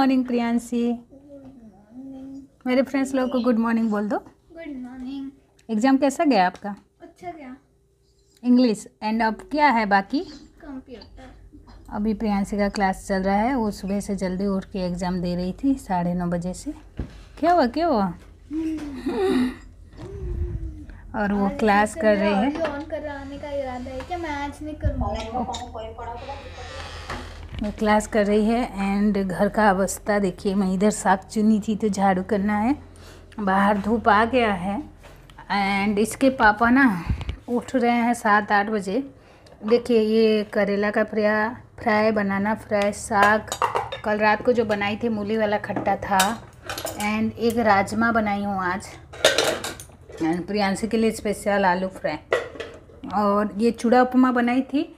Morning Priyanshi मेरे friends लोगों को गुड मॉर्निंग बोल दो गुड मॉर्निंग एग्ज़ाम कैसा गया आपका अच्छा गया इंग्लिश एंड अब क्या है बाकी कंप्यूटर अभी प्रियांशी का क्लास चल रहा है वो सुबह से जल्दी उठ के एग्ज़ाम दे रही थी साढ़े नौ बजे से क्या हुआ क्या हुआ और वो क्लास कर रही है ऑन कराने का इरादा है कि मैं आज नहीं करूँगा क्लास कर रही है एंड घर का अवस्था देखिए मैं इधर साग चुनी थी तो झाड़ू करना है बाहर धूप आ गया है एंड इसके पापा ना उठ रहे हैं सात आठ बजे देखिए ये करेला का प्रया फ्राई बनाना फ्राई साग कल रात को जो बनाई थी मूली वाला खट्टा था एंड एक राजमा बनाई हूँ आज एंड प्रियांशी के लिए स्पेशल आलू फ्राई और ये चूड़ा उपमा बनाई थी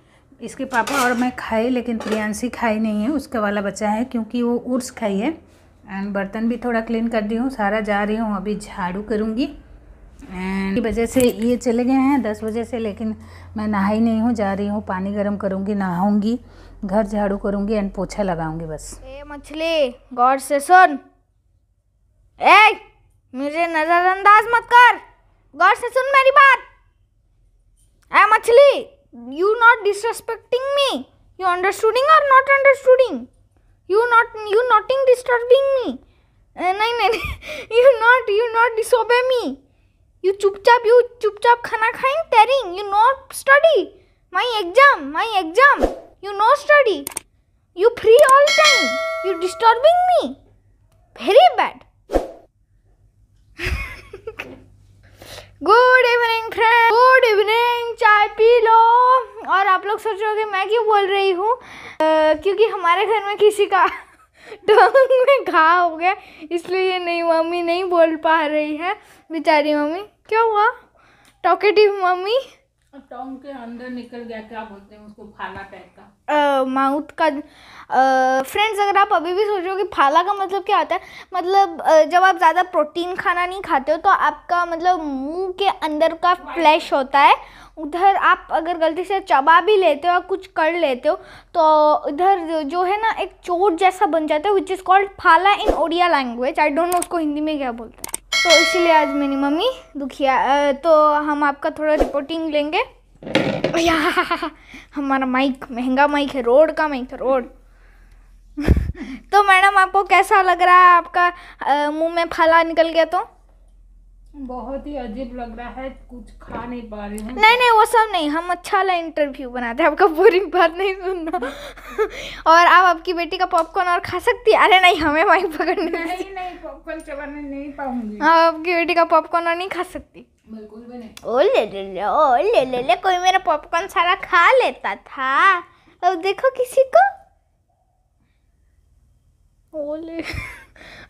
इसके पापा और मैं खाए लेकिन प्रियांशी खाई नहीं है उसका वाला बच्चा है क्योंकि वो उर्स खाई है एंड बर्तन भी थोड़ा क्लीन कर दी हूँ सारा जा रही हूँ अभी झाड़ू करूँगी एंड की वजह से ये चले गए हैं दस बजे से लेकिन मैं नहाई नहीं हूँ जा रही हूँ पानी गर्म करूँगी नहाऊँगी घर झाड़ू करूँगी एंड पोछा लगाऊँगी बस ए मछली गौर से सुन ए मुझे नज़रअंदाज मत कर गौर से सुन मेरी बात ए मछली you not disrespecting me you understanding or not understanding you not you noting disturbing me uh, नहीं नहीं you not you not disobey me you चुपचाप यू चुपचाप खाना खाएंगे तेरिंग you not study my exam my exam you no study you free all time you disturbing me very bad good evening friend good evening चाय पी लो और आप लोग सोच कि मैं क्यों बोल रही हूँ क्योंकि हमारे घर में किसी का टंग में घा हो गया इसलिए ये नहीं मम्मी नहीं बोल पा रही है बेचारी मम्मी क्या हुआ टॉकेटिव मम्मी टॉन्ग के अंदर निकल गया क्या बोलते हैं उसको फाला टाइप का माउथ का फ्रेंड्स अगर आप अभी भी सोच रहे हो कि फाला का मतलब क्या होता है मतलब जब आप ज़्यादा प्रोटीन खाना नहीं खाते हो तो आपका मतलब मुंह के अंदर का फ्लैश होता है उधर आप अगर गलती से चबा भी लेते हो और कुछ कर लेते हो तो इधर जो है ना एक चोट जैसा बन जाता है विच is called phala in Odia language I don't know उसको हिंदी में क्या बोलते हैं तो इसीलिए आज मेरी मम्मी दुखिया तो हम आपका थोड़ा रिपोर्टिंग लेंगे हमारा माइक महंगा माइक है रोड का माइक है रोड तो मैडम आपको कैसा लग रहा है आपका मुंह में फला निकल गया तो बहुत ही अजीब लग रहा है कुछ खा नहीं पा रही हूँ नहीं नहीं वो सब नहीं हम अच्छा वाला इंटरव्यू बनाते हैं आपका बोरिंग बात नहीं सुनना और आप आपकी बेटी का पॉपकॉर्न और खा सकती है अरे नहीं हमें माइक पकड़ने नहीं नहीं पॉपकॉर्न चबाने नहीं पाऊंगी आप आपकी बेटी का पॉपकॉर्न और नहीं खा सकती बिल्कुल भी नहीं ओ ले ले ओ ले ले ले कोई मेरा पॉपकॉर्न सारा खा लेता था अब देखो किसी को ओले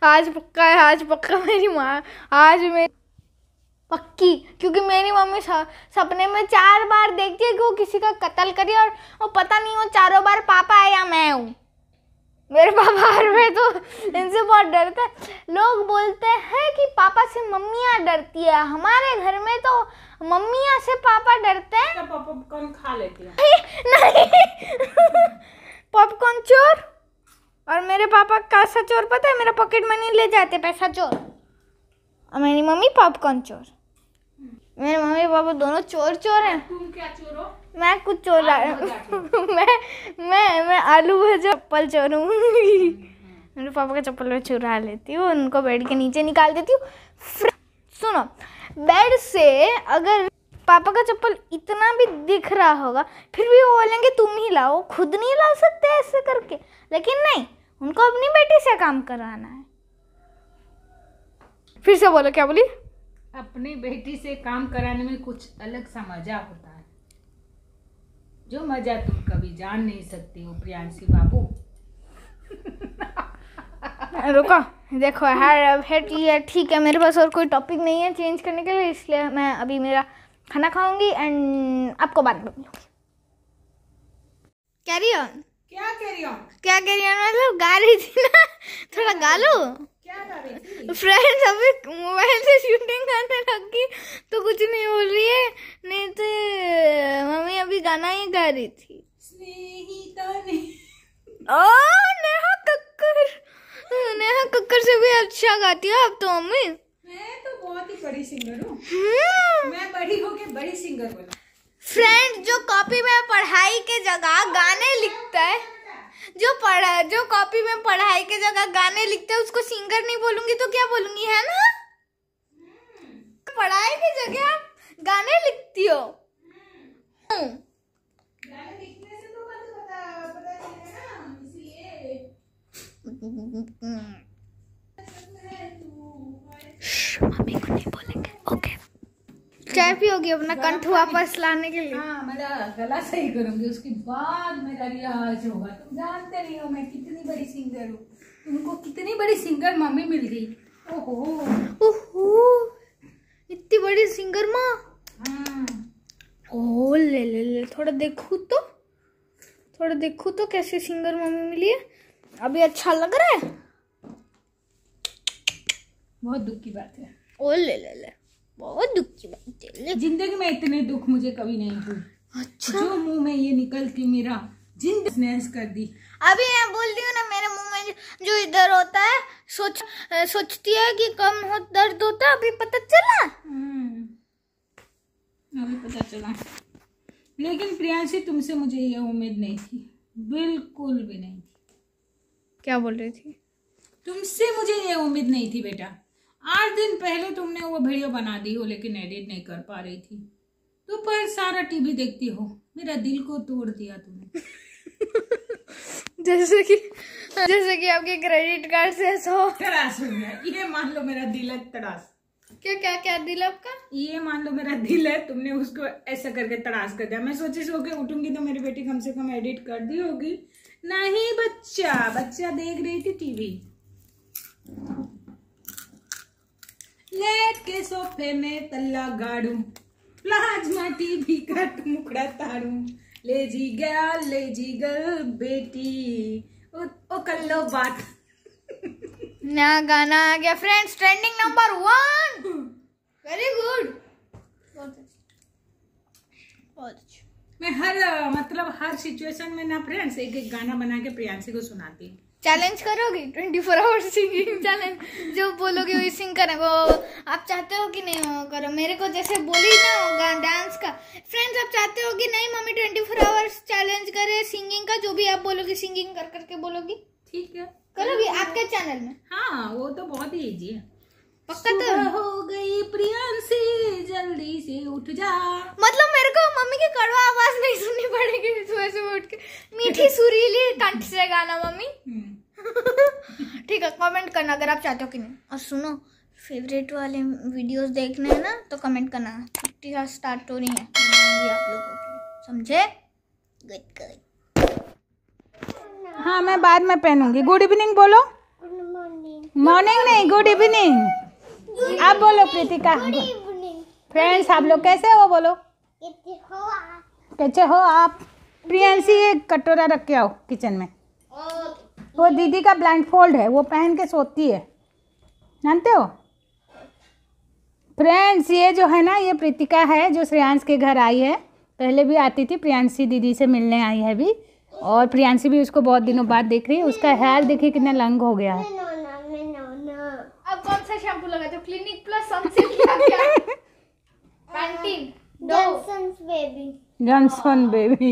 आज पक्का है आज पक्का मेरी माँ आज मेरी पक्की क्योंकि मेरी मम्मी सपने में चार बार देखती है कि वो किसी का कत्ल करी और वो पता नहीं वो चारों बार पापा है या मैं हूँ मेरे पापा हर में तो इनसे बहुत डरते लोग बोलते हैं कि पापा से मम्मियाँ डरती है हमारे घर में तो मम्मियाँ से पापा डरते हैं पॉपकॉर्न अच्छा, खा लेती है नहीं पॉपकॉर्न चोर और मेरे पापा का सा चोर पता है मेरा पॉकेट मनी ले जाते पैसा चोर और मेरी मम्मी पॉपकॉर्न चोर मेरे मम्मी पापा दोनों चोर चोर हैं तुम क्या चोर हो मैं कुछ चोर मैं मैं मैं आलू भजा चप्पल चोर हूँ मेरे पापा का चप्पल में चुरा लेती हूँ उनको बेड के नीचे निकाल देती हूँ सुनो बेड से अगर पापा का चप्पल इतना भी दिख रहा होगा फिर भी वो बोलेंगे तुम ही लाओ खुद नहीं ला सकते ऐसे करके लेकिन नहीं उनको अपनी बेटी से काम करवाना है फिर से बोलो क्या बोली अपनी बेटी से काम कराने में कुछ अलग सा मज़ा होता है जो मज़ा तुम कभी जान नहीं सकती हो प्रियांशी बाबू रुको देखो हर हेड लिया ठीक है मेरे पास और कोई टॉपिक नहीं है चेंज करने के लिए इसलिए मैं अभी मेरा खाना खाऊंगी एंड आपको बात करूंगी कैरी ऑन क्या कैरी ऑन क्या कैरी ऑन मतलब गा रही थी ना थोड़ा गा लो फ्रेंड्स अभी मोबाइल से शूटिंग करने गई तो कुछ नहीं बोल रही है नहीं तो मम्मी अभी गाना ही गा रही थी ओ नेहा कक्कर नेहा कक्कर से भी अच्छा गाती हो आप तो मम्मी मैं तो बहुत ही बड़ी सिंगर हूँ हम्म। मैं बड़ी होके बड़ी सिंगर जो कॉपी में पढ़ाई के जगह गाने लिखता है जो पढ़ा जो कॉपी में पढ़ाई के जगह गाने लिखते उसको सिंगर नहीं बोलूंगी तो क्या बोलूंगी है ना पढ़ाई की जगह आप गाने लिखती हो हम्म। हम्म। हम्म। मम्मी को नहीं बोलेंगे ओके चाय ही होगी अपना कंठ वापस लाने के लिए हाँ मेरा गला सही करूंगी उसके बाद मेरा रियाज होगा तुम जानते नहीं हो मैं कितनी बड़ी सिंगर हूँ तुमको कितनी बड़ी सिंगर मम्मी मिल गई ओहो इतनी बड़ी सिंगर माँ हाँ। ओ ले ले ले थोड़ा देखू तो थोड़ा देखू तो कैसे सिंगर मम्मी मिली है अभी अच्छा लग रहा है बहुत दुख की बात है ओ ले ले ले बहुत दुख की बात है जिंदगी में इतने दुख मुझे कभी नहीं हुए अच्छा जो मुंह में ये निकल के मेरा जिंद स्नेस कर दी अभी मैं बोलती हूँ ना मेरे मुंह में जो इधर होता है सोच सोचती है कि कम हो दर्द होता है अभी पता चला हम्म, अभी पता चला लेकिन प्रियांशी तुमसे मुझे ये उम्मीद नहीं थी बिल्कुल भी नहीं थी क्या बोल रही थी तुमसे मुझे ये उम्मीद नहीं थी बेटा आठ दिन पहले तुमने वो वीडियो बना दी हो लेकिन एडिट नहीं कर पा रही थी तो पर सारा टीवी देखती हो मेरा दिल को तोड़ दिया तुमने जैसे कि जैसे कि आपके क्रेडिट कार्ड से सो तड़ास हो गया ये मान लो मेरा दिल है तड़ास क्या क्या क्या दिल आपका ये मान लो मेरा दिल है तुमने उसको ऐसा करके तड़ास कर दिया मैं सोची सो के उठूंगी तो मेरी बेटी कम से कम एडिट कर दी होगी नहीं बच्चा बच्चा देख रही थी टीवी लेट के सोफे में तल्ला गाड़ू प्लाज्मा टीवी का टुकड़ा तारू ले जी गया ले जी गल बेटी ओ कर लो बात नया गाना आ गया friends trending number one very good बहुत अच्छा मैं हर मतलब हर सिचुएशन में ना फ्रेंड्स एक एक गाना बना के प्रियांशी को सुनाती हूँ चैलेंज करोगी twenty four hours singing challenge जो बोलोगे वही सिंग करें वो आप चाहते हो कि नहीं वो करो मेरे को जैसे बोली ना होगा डांस का फ्रेंड्स आप चाहते हो कि नहीं mummy twenty four hours challenge करे सिंगिंग का जो भी आप बोलोगे सिंगिंग कर करके बोलोगी ठीक है करोगी आपके चैनल में हाँ वो तो बहुत ही ईजी है तो? हो गई प्रियांशी जल्दी से उठ जा मतलब मेरे को मम्मी की कड़वा आवाज नहीं सुननी पड़ेगी सुबह सुबह उठ के मीठी सुरीली कंठ से गाना मम्मी हम्म। ठीक है कमेंट करना अगर आप चाहते हो कि नहीं और सुनो फेवरेट वाले वीडियोस देखने हैं ना तो कमेंट करना छुट्टी का स्टार्ट हो रही है आप लोगों को समझे गुड गुड हाँ मैं बाद में पहनूंगी गुड इवनिंग बोलो मॉर्निंग नहीं गुड इवनिंग आप बोलो प्रीतिका फ्रेंड्स आप लोग कैसे हो बोलो कैसे हो आप प्रियंसी एक कटोरा रख के आओ किचन में वो दीदी का ब्लाइंड फोल्ड है वो पहन के सोती है जानते हो फ्रेंड्स ये जो है ना ये प्रीतिका है जो श्रेयांश के घर आई है पहले भी आती थी प्रियांशी दीदी से मिलने आई है अभी और प्रियांशी भी उसको बहुत दिनों बाद देख रही है उसका हेयर देखिए कितना लंग हो गया है सा शैम्पू लगाते हो क्लिनिक प्लस सनसिल्क क्या क्या Pantene Johnson baby Johnson baby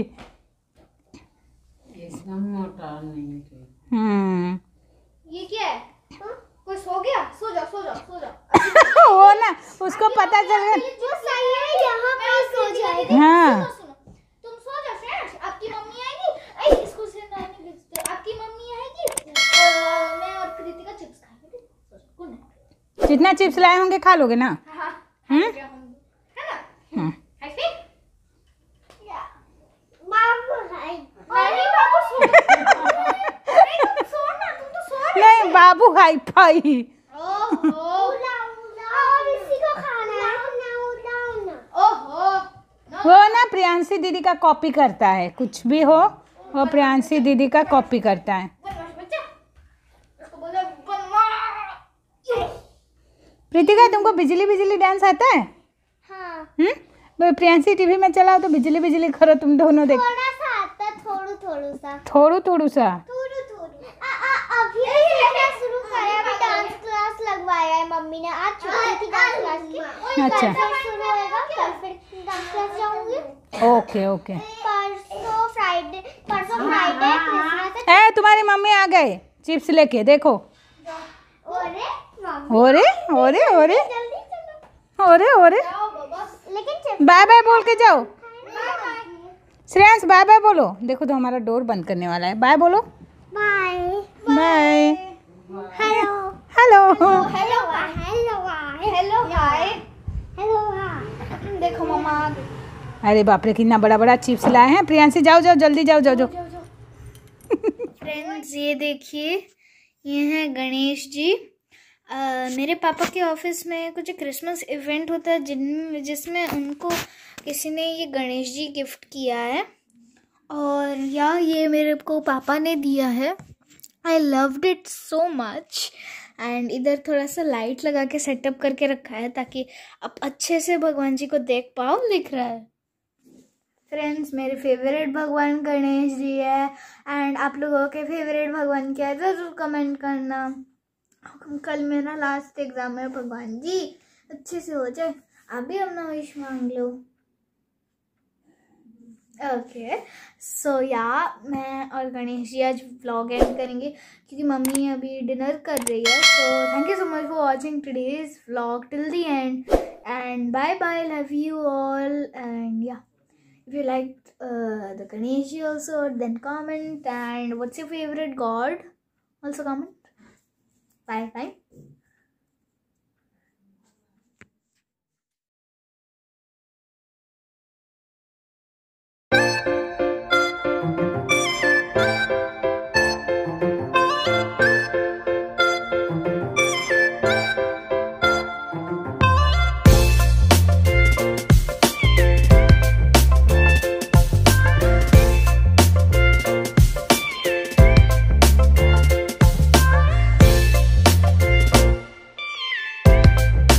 ये सब मोटा नहीं हम्म ये क्या है हाँ? कुछ हो गया सो जाओ सो जाओ सो जाओ वो ना उसको पता चल गया जो सही है यहाँ पे सो जाए हाँ जितना चिप्स लाए होंगे खा लोगे ना हाँ, हाँ, हम्म हाँ। तो तो नहीं बाबू हाई फाई वो ना प्रियांशी दीदी का कॉपी करता है कुछ भी हो वो प्रियांशी दीदी का कॉपी करता है देखा है तुमको बिजली बिजली डांस आता है हाँ हम्म? तो प्रियांशी टीवी में चलाओ तो बिजली बिजली करो तुम दोनों देखो थोड़ा थोड़ा सा अच्छा ओके ओके परसों फ्राइडे परसों फ्राइडे ए तुम्हारी मम्मी आ गए चिप्स लेके देखो ओरे ओरे ओरे ओरे ओरे बाय बाय बोल के जाओ श्रेयांश बाय बाय बोलो देखो तो हमारा डोर बंद करने वाला है बाय बोलो bye bye hello hello hello hello hello देखो मामा अरे बाप रे कितना बड़ा बड़ा चिप्स लाए हैं प्रियांशी जाओ जाओ जल्दी जाओ जाओ जाओ फ्रेंड्स ये देखिए ये हैं गणेश जी मेरे पापा के ऑफिस में कुछ क्रिसमस इवेंट होता है जिन जिसमें उनको किसी ने ये गणेश जी गिफ्ट किया है और या ये मेरे को पापा ने दिया है I loved it so much and इधर थोड़ा सा लाइट लगा के सेटअप करके रखा है ताकि आप अच्छे से भगवान जी को देख पाओ लिख रहा है फ्रेंड्स मेरे फेवरेट भगवान गणेश जी है एंड आप लोगों के फेवरेट भगवान क्या है ज़रूर कमेंट करना कल मेरा लास्ट एग्जाम है भगवान जी अच्छे से हो जाए अभी अपना विश मांग लो ओके सो या मैं और गणेश जी आज व्लॉग एंड करेंगे क्योंकि मम्मी अभी डिनर कर रही है so thank you so much for watching today's vlog till the end and bye bye love you all and yeah if you like the Ganesh ji also then comment and what's your favourite god also comment 拜拜。